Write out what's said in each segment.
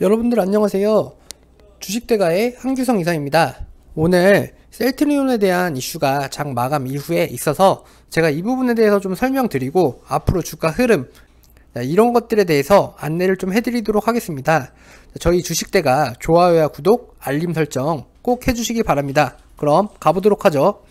여러분들 안녕하세요. 주식대가의 한규성 이사입니다. 오늘 셀트리온에 대한 이슈가 장 마감 이후에 있어서 제가 이 부분에 대해서 좀 설명드리고 앞으로 주가 흐름 이런 것들에 대해서 안내를 좀 해드리도록 하겠습니다. 저희 주식대가 좋아요와 구독, 알림 설정 꼭 해주시기 바랍니다. 그럼 가보도록 하죠.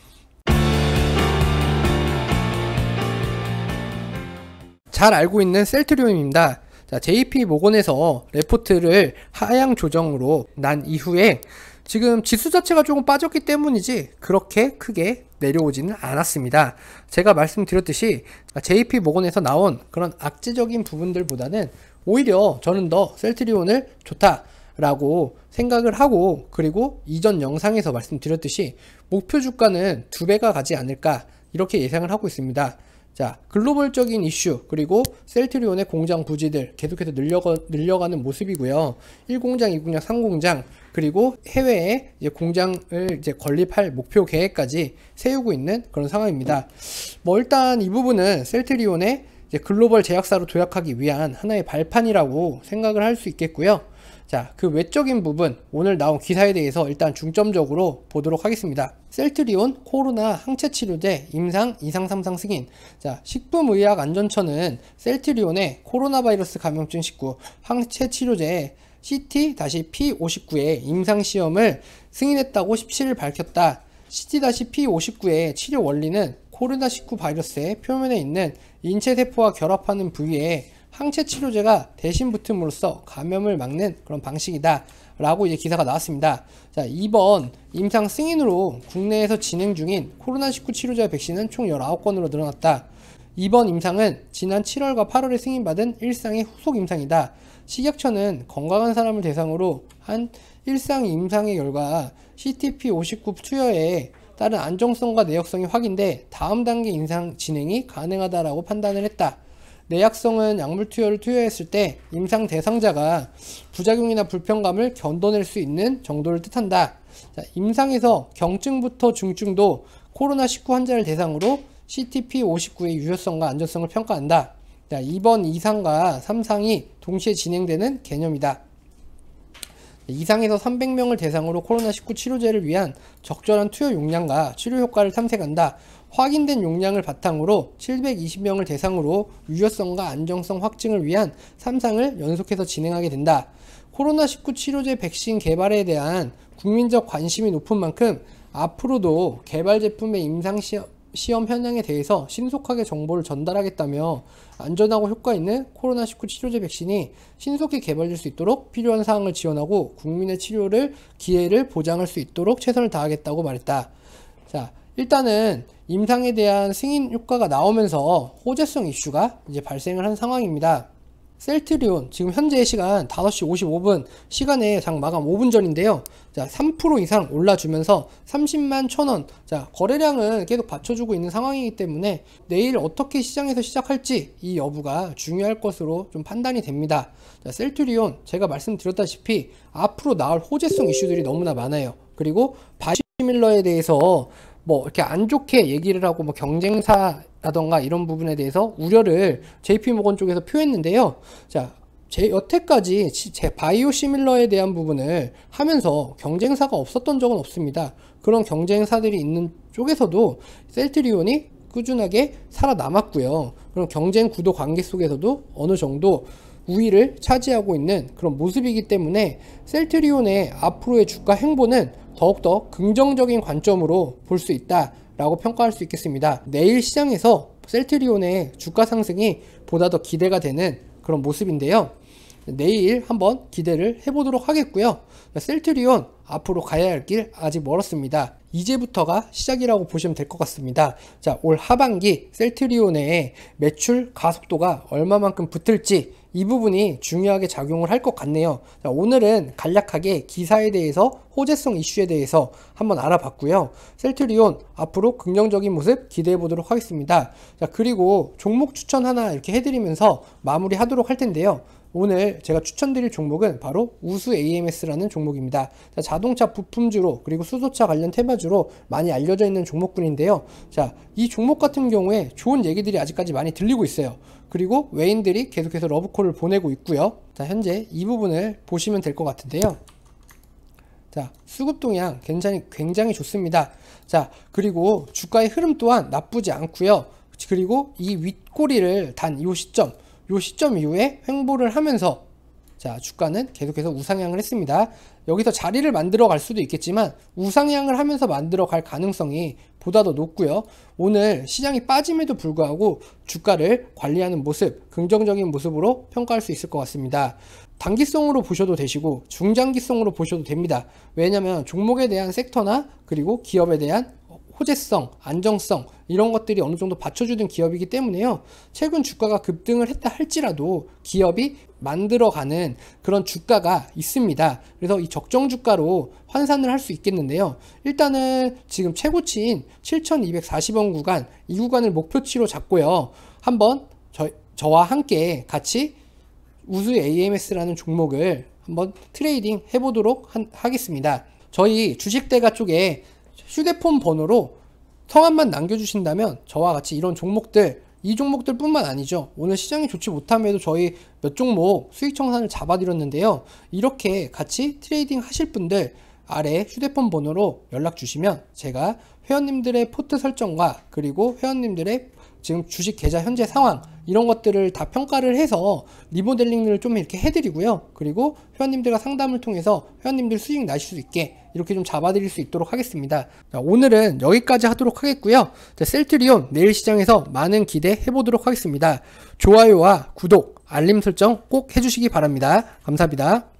잘 알고 있는 셀트리온입니다. 자, JP 모건에서 레포트를 하향 조정으로 난 이후에 지금 지수 자체가 조금 빠졌기 때문이지 그렇게 크게 내려오지는 않았습니다. 제가 말씀드렸듯이 JP 모건에서 나온 그런 악재적인 부분들보다는 오히려 저는 더 셀트리온을 좋다. 라고 생각을 하고 그리고 이전 영상에서 말씀드렸듯이 목표 주가는 두 배가 가지 않을까 이렇게 예상을 하고 있습니다. 자 글로벌적인 이슈 그리고 셀트리온의 공장 부지들 계속해서 늘려가, 늘려가는 모습이고요 1공장 2공장 3공장 그리고 해외에 이제 공장을 이제 건립할 목표 계획까지 세우고 있는 그런 상황입니다 뭐 일단 이 부분은 셀트리온의 글로벌 제약사로 도약하기 위한 하나의 발판이라고 생각을 할 수 있겠고요 자, 그 외적인 부분 오늘 나온 기사에 대해서 일단 중점적으로 보도록 하겠습니다. 셀트리온 코로나 항체 치료제 임상 이상 3상 승인. 자, 식품의학 안전처는 셀트리온의 코로나 바이러스 감염증 19 항체 치료제 CT-P59의 임상 시험을 승인했다고 17일 밝혔다. CT-P59의 치료 원리는 코로나19 바이러스의 표면에 있는 인체 세포와 결합하는 부위에 항체 치료제가 대신 붙음으로써 감염을 막는 그런 방식이다. 라고 이제 기사가 나왔습니다. 자, 2번 임상 승인으로 국내에서 진행 중인 코로나19 치료제 백신은 총 19건으로 늘어났다. 이번 임상은 지난 7월과 8월에 승인받은 일상의 후속 임상이다. 식약처는 건강한 사람을 대상으로 한 일상 임상의 결과 CTP59 투여에 따른 안정성과 내역성이 확인돼 다음 단계 임상 진행이 가능하다라고 판단을 했다. 내약성은 약물 투여를 투여했을 때 임상 대상자가 부작용이나 불편감을 견뎌낼 수 있는 정도를 뜻한다. 자, 임상에서 경증부터 중증도 코로나19 환자를 대상으로 CTP59의 유효성과 안전성을 평가한다. 자, 2번 이상과 3상이 동시에 진행되는 개념이다. 이상에서 300명을 대상으로 코로나19 치료제를 위한 적절한 투여 용량과 치료 효과를 탐색한다. 확인된 용량을 바탕으로 720명을 대상으로 유효성과 안정성 확증을 위한 3상을 연속해서 진행하게 된다. 코로나19 치료제 백신 개발에 대한 국민적 관심이 높은 만큼 앞으로도 개발 제품의 임상 시험 시험 현황에 대해서 신속하게 정보를 전달하겠다며 안전하고 효과 있는 코로나19 치료제 백신이 신속히 개발될 수 있도록 필요한 사항을 지원하고 국민의 치료를 기회를 보장할 수 있도록 최선을 다하겠다고 말했다. 자, 일단은 임상에 대한 승인 효과가 나오면서 호재성 이슈가 이제 발생을 한 상황입니다. 셀트리온 지금 현재 시간 5시 55분 시간에 장 마감 5분 전인데요 자3% 이상 올라주면서 30만 천원 자 거래량은 계속 받쳐주고 있는 상황이기 때문에 내일 어떻게 시장에서 시작할지 이 여부가 중요할 것으로 좀 판단이 됩니다 자 셀트리온 제가 말씀드렸다시피 앞으로 나올 호재성 이슈들이 너무나 많아요 그리고 바시밀러에 대해서 뭐 이렇게 안 좋게 얘기를 하고 뭐 경쟁사 라던가 이런 부분에 대해서 우려를 JP모건 쪽에서 표했는데요. 자, 제 여태까지 제 바이오 시밀러에 대한 부분을 하면서 경쟁사가 없었던 적은 없습니다. 그런 경쟁사들이 있는 쪽에서도 셀트리온이 꾸준하게 살아남았고요. 그런 경쟁 구도 관계 속에서도 어느 정도 우위를 차지하고 있는 그런 모습이기 때문에 셀트리온의 앞으로의 주가 행보는 더욱더 긍정적인 관점으로 볼 수 있다라고 평가할 수 있겠습니다. 내일 시장에서 셀트리온의 주가 상승이 보다 더 기대가 되는 그런 모습인데요. 내일 한번 기대를 해보도록 하겠고요. 셀트리온 앞으로 가야 할 길 아직 멀었습니다. 이제부터가 시작이라고 보시면 될 것 같습니다. 자, 올 하반기 셀트리온의 매출 가속도가 얼마만큼 붙을지 이 부분이 중요하게 작용을 할 것 같네요. 자, 오늘은 간략하게 기사에 대해서 호재성 이슈에 대해서 한번 알아봤고요. 셀트리온 앞으로 긍정적인 모습 기대해 보도록 하겠습니다. 자, 그리고 종목 추천 하나 이렇게 해드리면서 마무리 하도록 할 텐데요. 오늘 제가 추천드릴 종목은 바로 우수 AMS라는 종목입니다. 자, 동차 부품주로 그리고 수소차 관련 테마주로 많이 알려져 있는 종목군인데요. 자, 이 종목 같은 경우에 좋은 얘기들이 아직까지 많이 들리고 있어요. 그리고 외인들이 계속해서 러브콜을 보내고 있고요. 자, 현재 이 부분을 보시면 될 것 같은데요. 자, 수급 동향 굉장히 굉장히 좋습니다. 자, 그리고 주가의 흐름 또한 나쁘지 않고요. 그리고 이 윗꼬리를 단 이 시점 요 시점 이후에 횡보를 하면서 자 주가는 계속해서 우상향을 했습니다. 여기서 자리를 만들어 갈 수도 있겠지만 우상향을 하면서 만들어 갈 가능성이 보다 더 높고요. 오늘 시장이 빠짐에도 불구하고 주가를 관리하는 모습, 긍정적인 모습으로 평가할 수 있을 것 같습니다. 단기성으로 보셔도 되시고 중장기성으로 보셔도 됩니다. 왜냐하면 종목에 대한 섹터나 그리고 기업에 대한 호재성, 안정성 이런 것들이 어느 정도 받쳐주는 기업이기 때문에요. 최근 주가가 급등을 했다 할지라도 기업이 만들어가는 그런 주가가 있습니다. 그래서 이 적정 주가로 환산을 할 수 있겠는데요. 일단은 지금 최고치인 7,240원 구간 이 구간을 목표치로 잡고요. 한번 저, 저와 함께 같이 우수 AMS라는 종목을 한번 트레이딩 해보도록 한, 하겠습니다. 저희 주식대가 쪽에 휴대폰 번호로 성함만 남겨주신다면 저와 같이 이런 종목들 이 종목들 뿐만 아니죠. 오늘 시장이 좋지 못함에도 저희 몇 종목 수익 청산을 잡아드렸는데요. 이렇게 같이 트레이딩 하실 분들 아래 휴대폰 번호로 연락 주시면 제가 회원님들의 포트 설정과 그리고 회원님들의 지금 주식 계좌 현재 상황 이런 것들을 다 평가를 해서 리모델링을 좀 이렇게 해드리고요. 그리고 회원님들과 상담을 통해서 회원님들 수익 나실 수 있게 이렇게 좀 잡아드릴 수 있도록 하겠습니다. 오늘은 여기까지 하도록 하겠고요. 셀트리온 내일 시장에서 많은 기대 해보도록 하겠습니다. 좋아요와 구독, 알림 설정 꼭 해주시기 바랍니다. 감사합니다.